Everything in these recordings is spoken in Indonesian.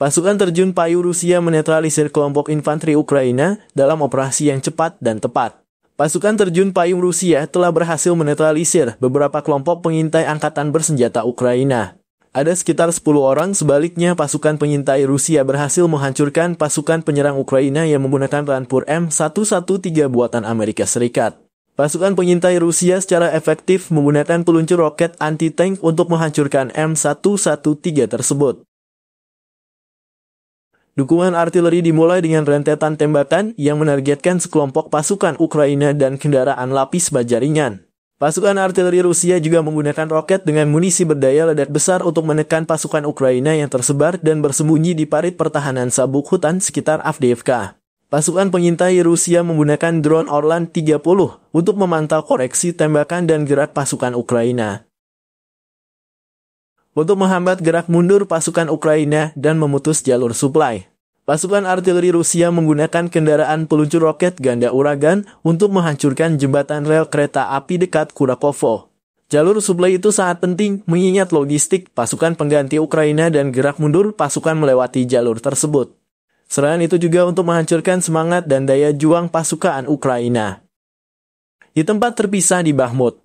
Pasukan terjun payung Rusia menetralisir kelompok infanteri Ukraina dalam operasi yang cepat dan tepat. Pasukan terjun payung Rusia telah berhasil menetralisir beberapa kelompok pengintai angkatan bersenjata Ukraina. Ada sekitar 10 orang sebaliknya pasukan pengintai Rusia berhasil menghancurkan pasukan penyerang Ukraina yang menggunakan rampur M113 buatan Amerika Serikat. Pasukan pengintai Rusia secara efektif menggunakan peluncur roket anti-tank untuk menghancurkan M113 tersebut. Dukungan artileri dimulai dengan rentetan tembakan yang menargetkan sekelompok pasukan Ukraina dan kendaraan lapis baja ringan. Pasukan artileri Rusia juga menggunakan roket dengan munisi berdaya ledak besar untuk menekan pasukan Ukraina yang tersebar dan bersembunyi di parit pertahanan sabuk hutan sekitar Avdiivka. Pasukan pengintai Rusia menggunakan drone Orlan 30 untuk memantau koreksi tembakan dan gerak pasukan Ukraina untuk menghambat gerak mundur pasukan Ukraina dan memutus jalur suplai. Pasukan artileri Rusia menggunakan kendaraan peluncur roket ganda Uragan untuk menghancurkan jembatan rel kereta api dekat Kurakovo. Jalur suplai itu sangat penting mengingat logistik pasukan pengganti Ukraina dan gerak mundur pasukan melewati jalur tersebut. Serangan itu juga untuk menghancurkan semangat dan daya juang pasukan Ukraina. Di tempat terpisah di Bahmut,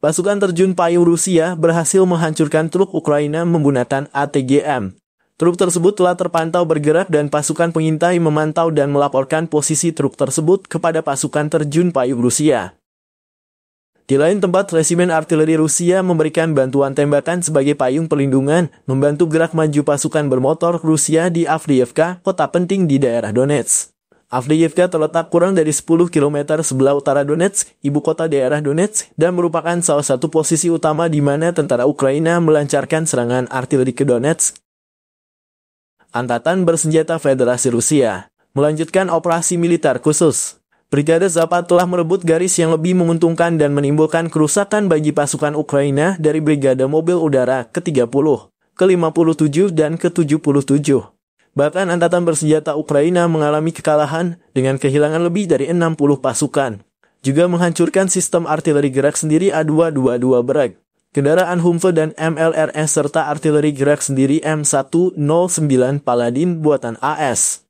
Pasukan terjun payung Rusia berhasil menghancurkan truk Ukraina menggunakan ATGM. Truk tersebut telah terpantau bergerak dan pasukan pengintai memantau dan melaporkan posisi truk tersebut kepada pasukan terjun payung Rusia. Di lain tempat, resimen artileri Rusia memberikan bantuan tembakan sebagai payung perlindungan, membantu gerak maju pasukan bermotor Rusia di Avdiivka, kota penting di daerah Donetsk. Avdiivka terletak kurang dari 10 km sebelah utara Donetsk, ibu kota daerah Donetsk, dan merupakan salah satu posisi utama di mana tentara Ukraina melancarkan serangan artileri ke Donetsk. Antatan bersenjata Federasi Rusia melanjutkan operasi militer khusus. Brigade Zapad telah merebut garis yang lebih menguntungkan dan menimbulkan kerusakan bagi pasukan Ukraina dari Brigade Mobil Udara ke-30, ke-57, dan ke-77. Bahkan angkatan bersenjata Ukraina mengalami kekalahan dengan kehilangan lebih dari 60 pasukan. Juga menghancurkan sistem artileri gerak sendiri A222 Bragg. Kendaraan Humve dan MLRS serta artileri gerak sendiri M109 Paladin buatan AS.